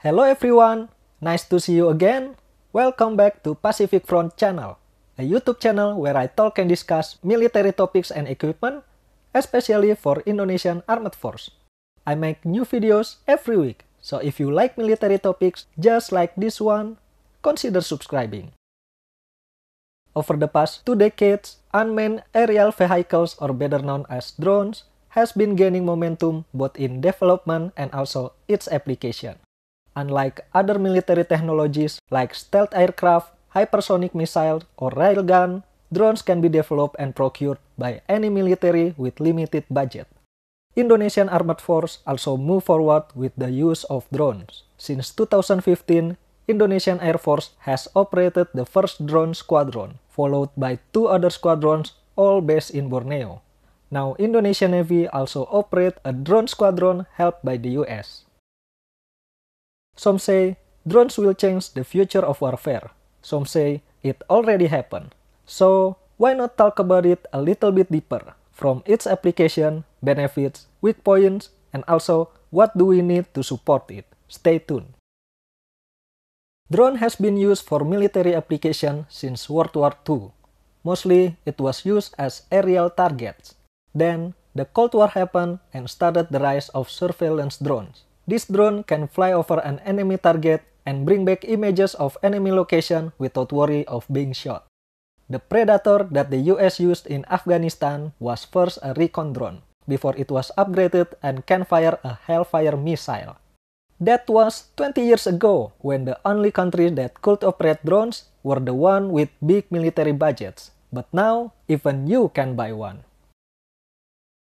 Hello everyone, nice to see you again. Welcome back to Pacific Front Channel, a YouTube channel where I talk and discuss military topics and equipment, especially for Indonesian Armed Force. I make new videos every week, so if you like military topics just like this one, consider subscribing. Over the past two decades, unmanned aerial vehicles or better known as drones has been gaining momentum both in development and also its application. unlike other military technologies like stealth aircraft, hypersonic missile, or railgun, drones can be developed and procured by any military with limited budget. Indonesian Armed Force also moved forward with the use of drones. Since 2015, Indonesian Air Force has operated the first drone squadron, followed by two other squadrons, all based in Borneo. Now, Indonesian Navy also operates a drone squadron helped by the US. Some say drones will change the future of warfare. Some say it already happened. So, why not talk about it a little bit deeper from its application, benefits, weak points, and also what do we need to support it? Stay tuned. Drone has been used for military application since World War II. Mostly, it was used as aerial targets. Then, the Cold War happened and started the rise of surveillance drones. This drone can fly over an enemy target and bring back images of enemy location without worry of being shot. The Predator that the US used in Afghanistan was first a recon drone, before it was upgraded and can fire a Hellfire missile. That was 20 years ago, when the only countries that could operate drones were the one with big military budgets. But now, even you can buy one.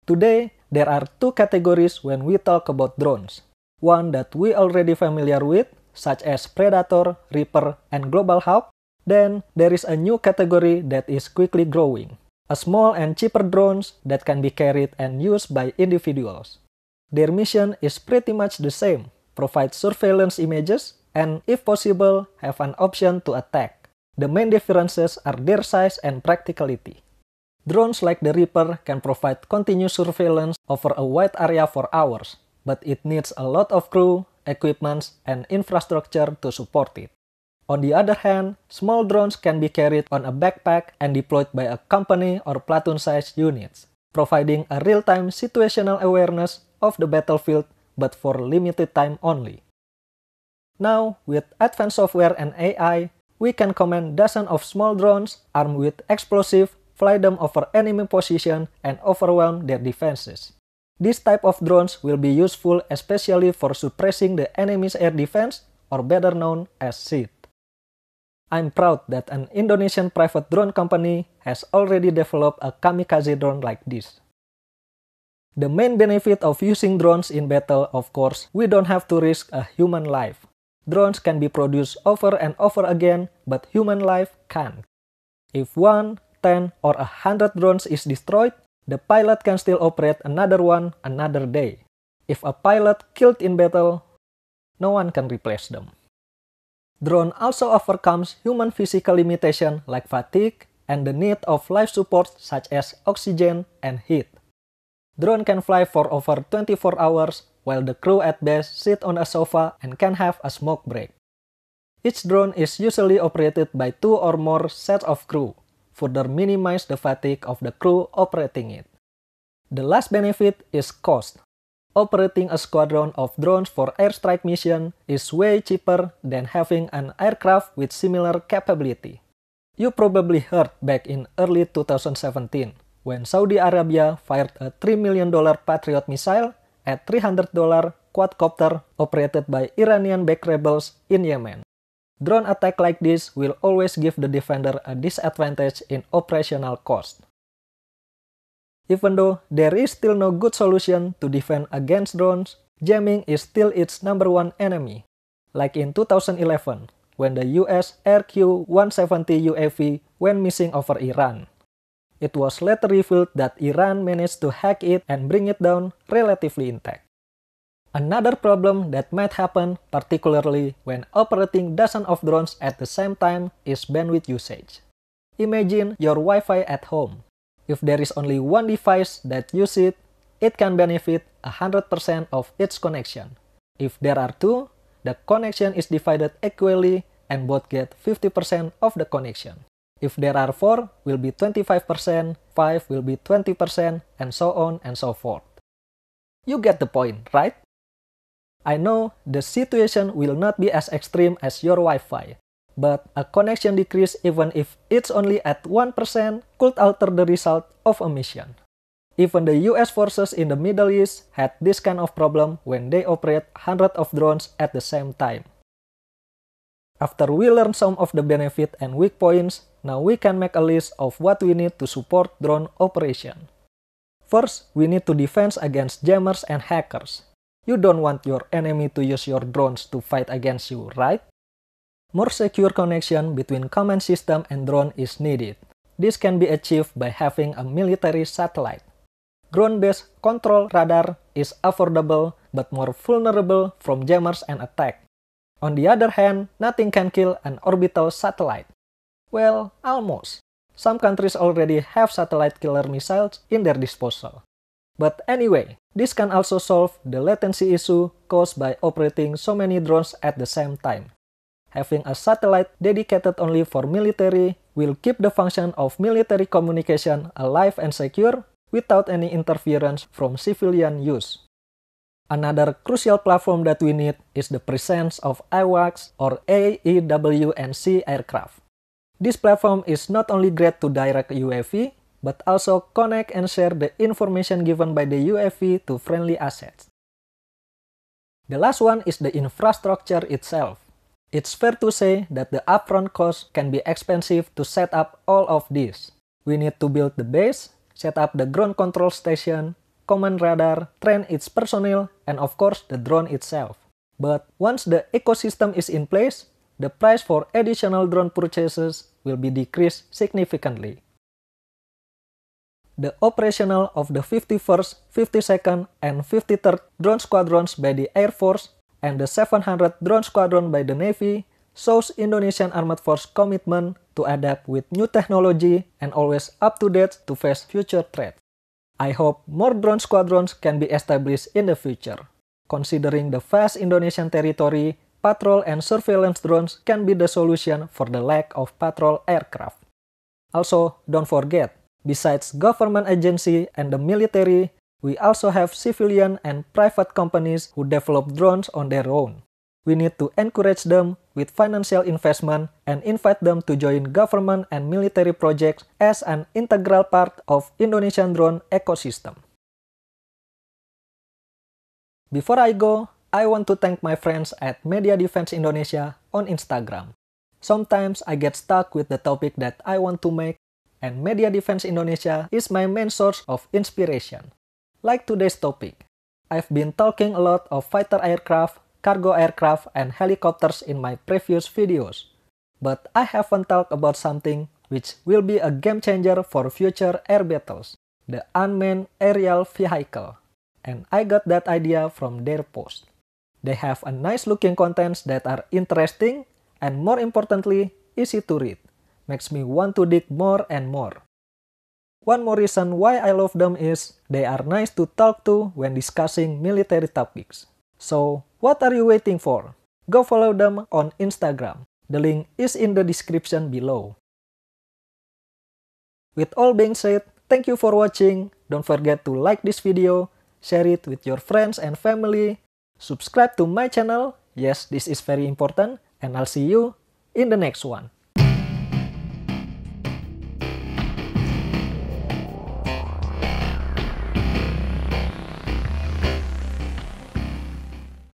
Today, there are two categories when we talk about drones one that we already familiar with, such as Predator, Reaper, and Global Hawk, then there is a new category that is quickly growing, a small and cheaper drones that can be carried and used by individuals. Their mission is pretty much the same, provide surveillance images, and if possible, have an option to attack. The main differences are their size and practicality. Drones like the Reaper can provide continuous surveillance over a wide area for hours, but it needs a lot of crew, equipment, and infrastructure to support it. On the other hand, small drones can be carried on a backpack and deployed by a company or platoon-sized units, providing a real-time situational awareness of the battlefield but for limited time only. Now, with advanced software and AI, we can command dozens of small drones armed with explosive, fly them over enemy position, and overwhelm their defenses. This type of drones will be useful especially for suppressing the enemy's air defense, or better known as SID. I'm proud that an Indonesian private drone company has already developed a kamikaze drone like this. The main benefit of using drones in battle, of course, we don't have to risk a human life. Drones can be produced over and over again, but human life can't. If one, ten, or a hundred drones is destroyed, the pilot can still operate another one another day. If a pilot killed in battle, no one can replace them. Drone also overcomes human physical limitation like fatigue and the need of life support such as oxygen and heat. Drone can fly for over 24 hours while the crew at base sit on a sofa and can have a smoke break. Each drone is usually operated by two or more sets of crew, further minimize the fatigue of the crew operating it. The last benefit is cost. Operating a squadron of drones for airstrike mission is way cheaper than having an aircraft with similar capability. You probably heard back in early 2017 when Saudi Arabia fired a $3 million Patriot missile at $300 quadcopter operated by Iranian-backed rebels in Yemen. Drone attack like this will always give the defender a disadvantage in operational cost. Even though there is still no good solution to defend against drones, jamming is still its number one enemy. Like in 2011, when the US RQ-170 UAV went missing over Iran. It was later revealed that Iran managed to hack it and bring it down relatively intact. Another problem that might happen, particularly when operating dozens of drones at the same time, is bandwidth usage. Imagine your Wi-Fi at home. If there is only one device that uses it, it can benefit 100% of its connection. If there are two, the connection is divided equally and both get 50% of the connection. If there are 4, will be 25%, 5 will be 20%, and so on and so forth. You get the point, right? I know the situation will not be as extreme as your Wi-Fi, but a connection decrease even if it's only at 1% could alter the result of a mission. Even the US forces in the Middle East had this kind of problem when they operate hundreds of drones at the same time. After we learn some of the benefit and weak points, now we can make a list of what we need to support drone operation. First, we need to defense against jammers and hackers. You don't want your enemy to use your drones to fight against you, right? More secure connection between command system and drone is needed. This can be achieved by having a military satellite. Ground-based control radar is affordable but more vulnerable from jammers and attack. On the other hand, nothing can kill an orbital satellite. Well, almost. Some countries already have satellite killer missiles in their disposal. But anyway, this can also solve the latency issue caused by operating so many drones at the same time. Having a satellite dedicated only for military will keep the function of military communication alive and secure without any interference from civilian use. Another crucial platform that we need is the presence of AWACS or AEWNC aircraft. This platform is not only great to direct UAV, but also connect and share the information given by the UAV to friendly assets. The last one is the infrastructure itself. It's fair to say that the upfront cost can be expensive to set up all of this. We need to build the base, set up the ground control station, command radar, train its personnel, and of course the drone itself. But once the ecosystem is in place, the price for additional drone purchases will be decreased significantly the operational of the 51st, 52nd, and 53rd drone squadrons by the Air Force and the 700th drone squadron by the Navy shows Indonesian Armed Force commitment to adapt with new technology and always up to date to face future threats. I hope more drone squadrons can be established in the future. Considering the vast Indonesian territory, patrol and surveillance drones can be the solution for the lack of patrol aircraft. Also, don't forget, Besides government agency and the military, we also have civilian and private companies who develop drones on their own. We need to encourage them with financial investment and invite them to join government and military projects as an integral part of Indonesian drone ecosystem. Before I go, I want to thank my friends at Media Defense Indonesia on Instagram. Sometimes I get stuck with the topic that I want to make and Media Defense Indonesia is my main source of inspiration. Like today's topic, I've been talking a lot of fighter aircraft, cargo aircraft, and helicopters in my previous videos. But I haven't talked about something which will be a game changer for future air battles, the unmanned aerial vehicle. And I got that idea from their post. They have a nice looking contents that are interesting and more importantly, easy to read makes me want to dig more and more. One more reason why I love them is they are nice to talk to when discussing military topics. So, what are you waiting for? Go follow them on Instagram. The link is in the description below. With all being said, thank you for watching. Don't forget to like this video, share it with your friends and family, subscribe to my channel. Yes, this is very important, and I'll see you in the next one.